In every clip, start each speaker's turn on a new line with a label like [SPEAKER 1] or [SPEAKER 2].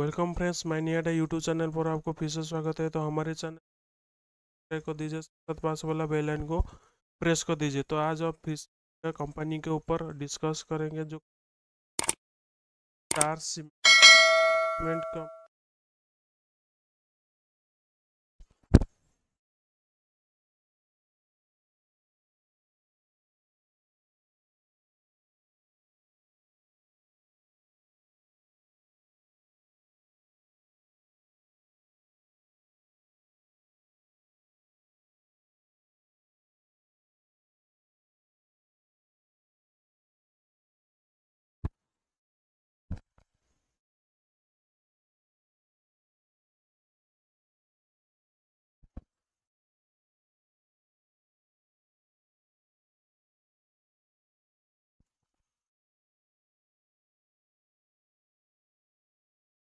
[SPEAKER 1] welcome friends मैं नियाडा YouTube channel पर आपको फिर से स्वागत है तो हमारे चैनल को दीजिए साथ पास वाला बेल आइकन को प्रेस कर दीजिए तो आज आप फिर कंपनी के ऊपर डिस्कस करेंगे जो star cement company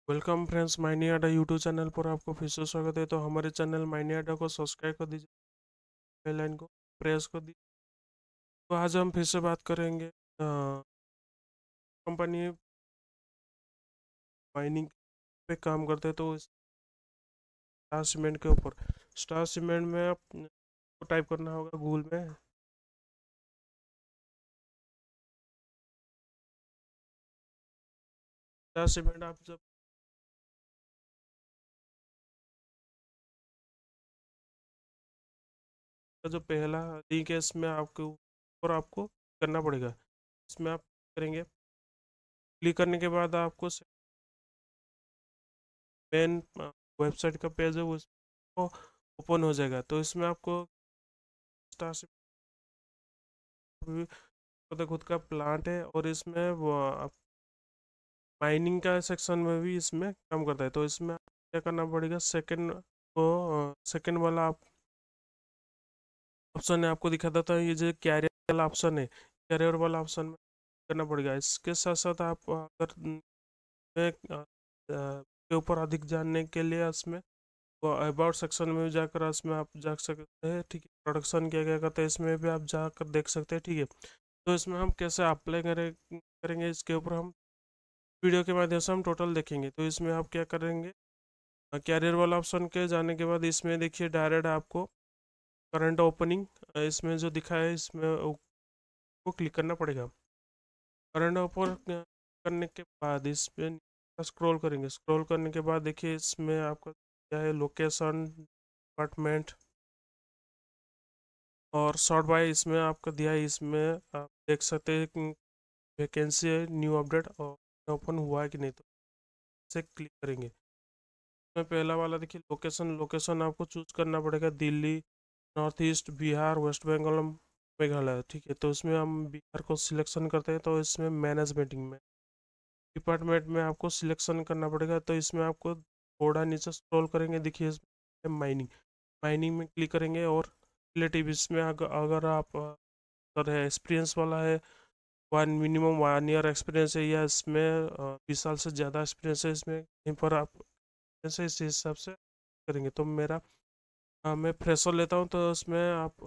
[SPEAKER 1] welcome friends माइनी आडा यूट्यूब चैनल पर आपको फिर से स्वागत है तो हमारे चैनल माइनी आडा को सब्सक्राइब कर दीजिए बेल आइकन को प्रेस कर दीजिए तो आज हम फिर से बात करेंगे कंपनी माइनिंग पे काम करते हैं तो स्टार सीमेंट के ऊपर स्टार सीमेंट में तो टाइप करना होगा गूगल में
[SPEAKER 2] स्टार सीमेंट आप जब का जो पहला लिंक है इसमें आपके ऊपर आपको करना पड़ेगा इसमें आप करेंगे क्लिक करने के बाद आपको मेन वेबसाइट का पेज है वो ओपन हो जाएगा तो इसमें आपको स्टार से
[SPEAKER 1] तो खुद का प्लांट है और इसमें वो आप माइनिंग का सेक्शन में भी इसमें काम करता है तो इसमें क्या करना पड़ेगा सेकंड को सेकंड वाला आप ऑप्शन है आपको देता हूँ ये जो कैरियर वाला ऑप्शन है कैरियर वाला ऑप्शन में करना पड़ेगा इसके साथ साथ आप अगर के ऊपर अधिक जानने के लिए इसमें अबाउट सेक्शन में जाकर इसमें आप जा सकते हैं ठीक है प्रोडक्शन क्या क्या करते हैं इसमें भी आप जाकर देख सकते हैं ठीक है तो इसमें हम कैसे अप्लाई करें करेंगे इसके ऊपर हम वीडियो के माध्यम से हम टोटल देखेंगे तो इसमें आप क्या करेंगे कैरियर वाला ऑप्शन के जाने के बाद इसमें देखिए डायरेक्ट आपको करंट ओपनिंग इसमें जो दिखा है इसमें को क्लिक करना पड़ेगा करंट ओपन करने के बाद इस पर स्क्रॉल करेंगे स्क्रॉल करने के बाद देखिए इसमें आपका क्या है लोकेशन डिपार्टमेंट और शॉर्ट बाय इसमें आपका दिया है इसमें आप देख सकते हैं वैकेंसी है न्यू अपडेट और ओपन हुआ है कि नहीं तो इसे क्लिक करेंगे इसमें पहला वाला देखिए लोकेशन लोकेशन आपको चूज करना पड़ेगा दिल्ली नॉर्थ ईस्ट बिहार वेस्ट बंगाल मेघालय ठीक है तो इसमें हम बिहार को सिलेक्शन करते हैं तो इसमें मैनेजमेंटिंग में डिपार्टमेंट में आपको सिलेक्शन करना पड़ेगा तो इसमें आपको थोड़ा नीचे स्क्रॉल करेंगे देखिए इसमें माइनिंग माइनिंग में क्लिक करेंगे और रिलेटिव इसमें अगर आप सर है एक्सपीरियंस वाला है one minimum one year experience है या इसमें बीस साल से ज़्यादा एक्सपीरियंस है इसमें कहीं पर आप इस हिसाब से करेंगे तो मेरा आ, मैं फ्रेशो लेता हूँ तो उसमें आप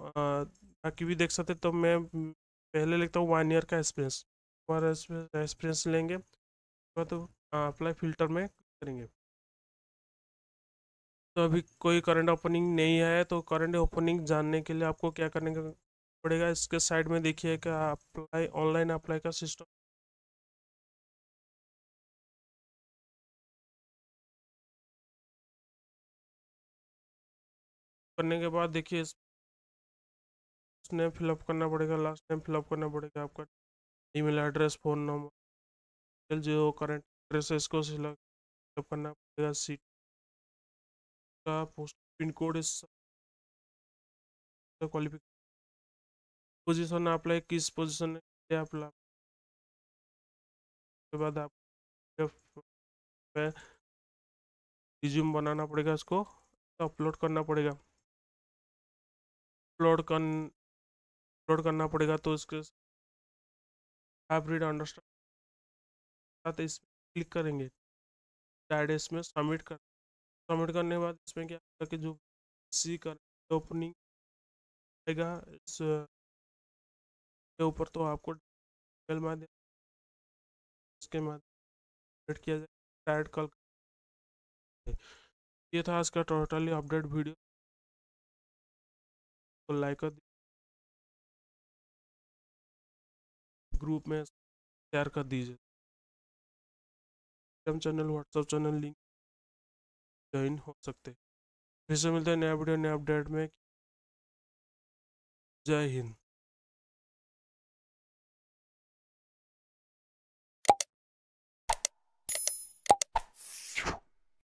[SPEAKER 1] बाकी भी देख सकते तो मैं पहले लेता हूँ वन ईयर का एक्सपीरियंस और एक्सपीरियंस लेंगे तो अप्लाई फिल्टर में करेंगे तो अभी कोई करंट ओपनिंग नहीं है तो करंट ओपनिंग जानने के लिए आपको क्या करने का पड़ेगा इसके साइड में देखिए कि अप्लाई ऑनलाइन अप्लाई का सिस्टम करने के बाद देखिए इस नेम फिलअप करना पड़ेगा लास्ट नेम फिलअप करना पड़ेगा आपका ईमेल एड्रेस फ़ोन नंबर जो करंट एड्रेस है इसको फिलअप करना पड़ेगा सीट का
[SPEAKER 2] पोस्ट पिन कोड इस क्वालिफिकेशन पोजीशन अप्लाई किस पोजीशन अप्लाई उसके बाद आप रिज्यूम बनाना पड़ेगा इसको अपलोड करना पड़ेगा अपलोड कर अपलोड करना पड़ेगा तो उसके हाइब्रिड अंडरस्टैंड साथ इस क्लिक करेंगे डायरेक्ट में सबमिट कर सबमिट करने के बाद इसमें क्या कि जो सी कर ओपनिंग आएगा इस के ऊपर तो आपको मेल माध्यम उसके माध्यम किया जाए डायरेक्ट कॉल ये था आज का टोटली अपडेट वीडियो उसको लाइक कर ग्रुप में शेयर कर दीजिए Telegram channel WhatsApp channel link join हो सकते हैं फिर से मिलते हैं नया वीडियो नया अपडेट में जय हिंद